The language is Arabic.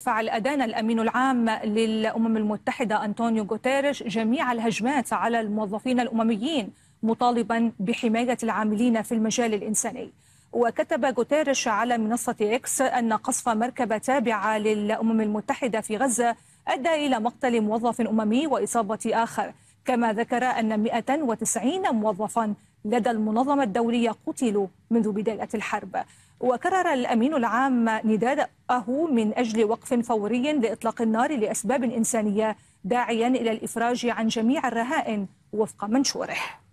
فعل أدان الأمين العام للأمم المتحدة أنطونيو غوتيريش جميع الهجمات على الموظفين الأمميين مطالبا بحماية العاملين في المجال الإنساني وكتب غوتيريش على منصة إكس أن قصف مركبة تابعة للأمم المتحدة في غزة أدى إلى مقتل موظف أممي وإصابة آخر كما ذكر أن 190 موظفا لدى المنظمة الدولية قتلوا منذ بداية الحرب وكرر الأمين العام نداءه من أجل وقف فوري لإطلاق النار لأسباب إنسانية داعيا إلى الإفراج عن جميع الرهائن وفق منشوره